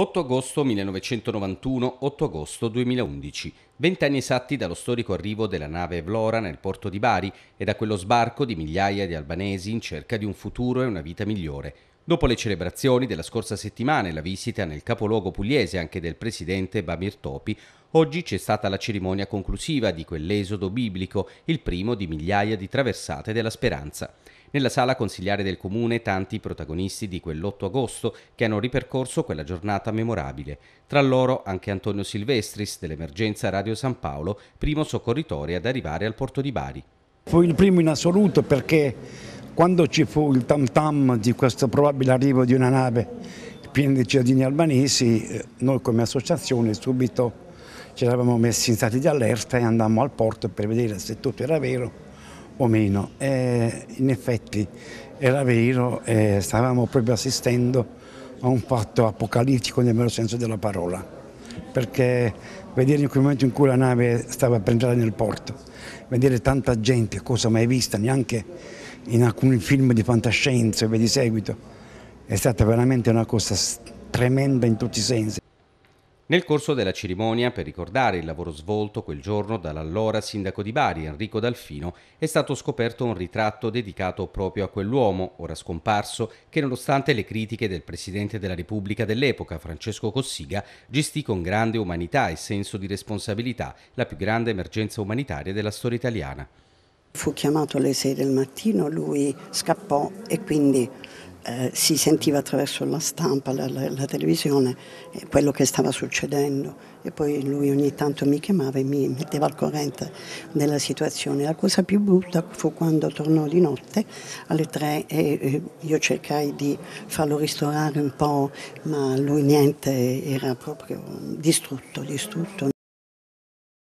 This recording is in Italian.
8 agosto 1991, 8 agosto 2011, vent'anni esatti dallo storico arrivo della nave Vlora nel porto di Bari e da quello sbarco di migliaia di albanesi in cerca di un futuro e una vita migliore. Dopo le celebrazioni della scorsa settimana e la visita nel capoluogo pugliese anche del presidente Bamir Topi, oggi c'è stata la cerimonia conclusiva di quell'esodo biblico, il primo di migliaia di traversate della speranza. Nella sala consigliare del comune tanti protagonisti di quell'8 agosto che hanno ripercorso quella giornata memorabile. Tra loro anche Antonio Silvestris dell'emergenza Radio San Paolo, primo soccorritore ad arrivare al porto di Bari. Fu il primo in assoluto perché quando ci fu il tam tam di questo probabile arrivo di una nave piena di cittadini albanesi, eh, noi come associazione subito ci eravamo messi in stati di allerta e andammo al porto per vedere se tutto era vero o meno. E in effetti era vero, eh, stavamo proprio assistendo a un fatto apocalittico nel vero senso della parola, perché vedere in quel momento in cui la nave stava per entrare nel porto, vedere tanta gente, cosa mai vista neanche in alcuni film di fantascienza e via di seguito, è stata veramente una cosa tremenda in tutti i sensi. Nel corso della cerimonia, per ricordare il lavoro svolto quel giorno dall'allora sindaco di Bari, Enrico Dalfino, è stato scoperto un ritratto dedicato proprio a quell'uomo, ora scomparso, che nonostante le critiche del Presidente della Repubblica dell'epoca, Francesco Cossiga, gestì con grande umanità e senso di responsabilità la più grande emergenza umanitaria della storia italiana. Fu chiamato alle 6 del mattino, lui scappò e quindi eh, si sentiva attraverso la stampa, la, la, la televisione, eh, quello che stava succedendo e poi lui ogni tanto mi chiamava e mi metteva al corrente della situazione. La cosa più brutta fu quando tornò di notte alle tre e eh, io cercai di farlo ristorare un po', ma lui niente, era proprio distrutto, distrutto.